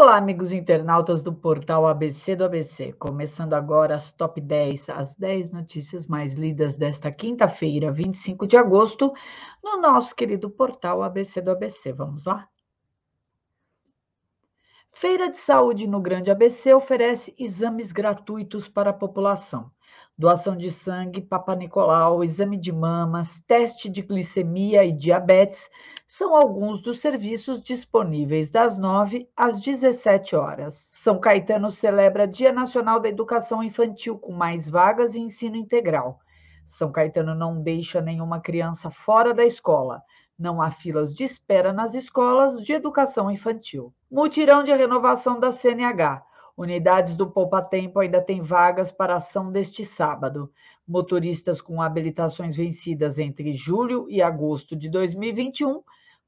Olá, amigos internautas do portal ABC do ABC. Começando agora as top 10, as 10 notícias mais lidas desta quinta-feira, 25 de agosto, no nosso querido portal ABC do ABC. Vamos lá? Feira de Saúde no Grande ABC oferece exames gratuitos para a população doação de sangue, Papa Nicolau, exame de mamas, teste de glicemia e diabetes são alguns dos serviços disponíveis das 9 às 17 horas. São Caetano celebra Dia Nacional da Educação Infantil com mais vagas e ensino integral. São Caetano não deixa nenhuma criança fora da escola. Não há filas de espera nas escolas de educação infantil. Mutirão de renovação da CNH. Unidades do Poupa Tempo ainda têm vagas para ação deste sábado. Motoristas com habilitações vencidas entre julho e agosto de 2021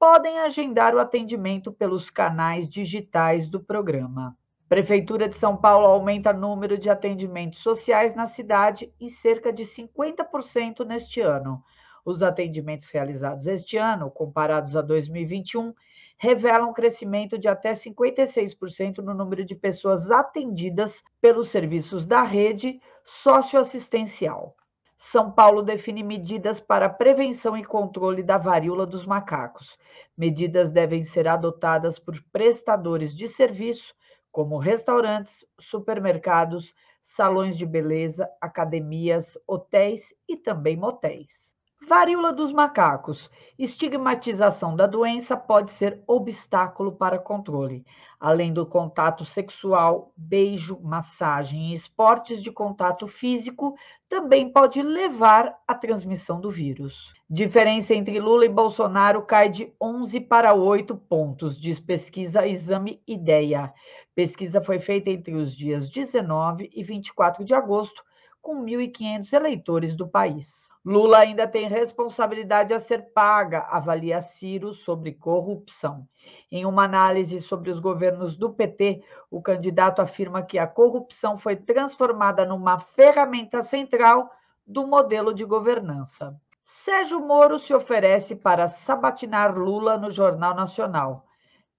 podem agendar o atendimento pelos canais digitais do programa. Prefeitura de São Paulo aumenta o número de atendimentos sociais na cidade em cerca de 50% neste ano. Os atendimentos realizados este ano, comparados a 2021, revelam um crescimento de até 56% no número de pessoas atendidas pelos serviços da rede socioassistencial. São Paulo define medidas para prevenção e controle da varíola dos macacos. Medidas devem ser adotadas por prestadores de serviço, como restaurantes, supermercados, salões de beleza, academias, hotéis e também motéis. Varíola dos macacos. Estigmatização da doença pode ser obstáculo para controle. Além do contato sexual, beijo, massagem e esportes de contato físico também pode levar à transmissão do vírus. Diferença entre Lula e Bolsonaro cai de 11 para 8 pontos, diz pesquisa Exame Ideia. Pesquisa foi feita entre os dias 19 e 24 de agosto com 1.500 eleitores do país. Lula ainda tem responsabilidade a ser paga, avalia Ciro sobre corrupção. Em uma análise sobre os governos do PT, o candidato afirma que a corrupção foi transformada numa ferramenta central do modelo de governança. Sérgio Moro se oferece para sabatinar Lula no Jornal Nacional.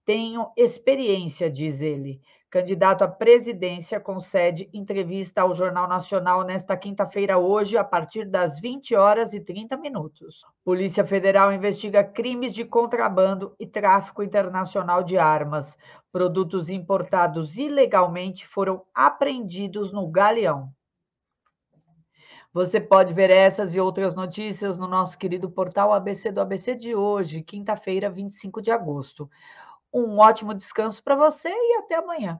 Tenho experiência, diz ele candidato à presidência, concede entrevista ao Jornal Nacional nesta quinta-feira, hoje, a partir das 20 horas e 30 minutos. Polícia Federal investiga crimes de contrabando e tráfico internacional de armas. Produtos importados ilegalmente foram apreendidos no Galeão. Você pode ver essas e outras notícias no nosso querido portal ABC do ABC de hoje, quinta-feira, 25 de agosto. Um ótimo descanso para você e até amanhã.